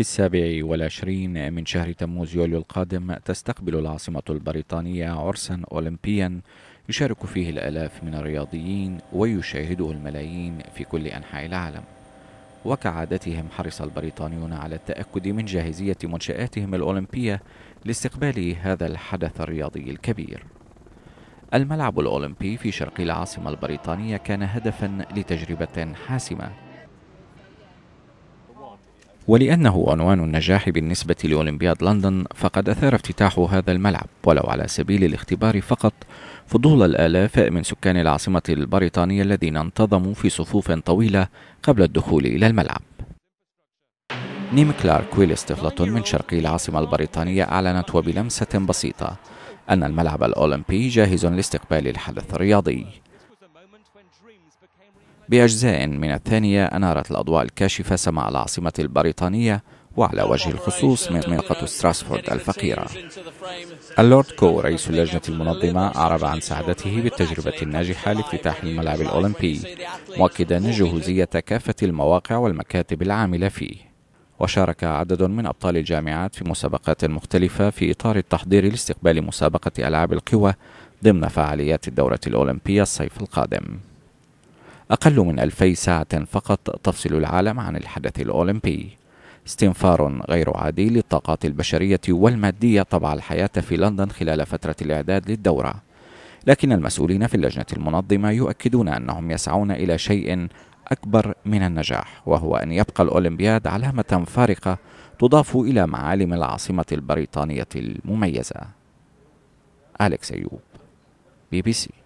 في السابع والعشرين من شهر تموز يوليو القادم تستقبل العاصمة البريطانية عرسا أولمبيا يشارك فيه الآلاف من الرياضيين ويشاهده الملايين في كل أنحاء العالم وكعادتهم حرص البريطانيون على التأكد من جاهزية منشآتهم الأولمبية لاستقبال هذا الحدث الرياضي الكبير الملعب الأولمبي في شرق العاصمة البريطانية كان هدفا لتجربة حاسمة ولأنه عنوان النجاح بالنسبة لأولمبياد لندن فقد أثار افتتاح هذا الملعب ولو على سبيل الاختبار فقط فضول الآلاف من سكان العاصمة البريطانية الذين انتظموا في صفوف طويلة قبل الدخول إلى الملعب نيم كلارك ويلس طفلة من شرقي العاصمة البريطانية أعلنت وبلمسة بسيطة أن الملعب الأولمبي جاهز لاستقبال الحدث الرياضي بأجزاء من الثانية أنارت الأضواء الكاشفة سماء العاصمة البريطانية وعلى وجه الخصوص منطقة ستراسفورد الفقيرة اللورد كو رئيس اللجنة المنظمة أعرب عن سعادته بالتجربة الناجحة لافتتاح الملعب الأولمبي مؤكدا جهوزية كافة المواقع والمكاتب العاملة فيه وشارك عدد من أبطال الجامعات في مسابقات مختلفة في إطار التحضير لاستقبال مسابقة ألعاب القوى ضمن فعاليات الدورة الأولمبية الصيف القادم أقل من ألفي ساعة فقط تفصل العالم عن الحدث الأولمبي استنفار غير عادي للطاقات البشرية والمادية طبع الحياة في لندن خلال فترة الإعداد للدورة لكن المسؤولين في اللجنة المنظمة يؤكدون أنهم يسعون إلى شيء أكبر من النجاح وهو أن يبقى الأولمبياد علامة فارقة تضاف إلى معالم العاصمة البريطانية المميزة أليكس أيوب بي بي سي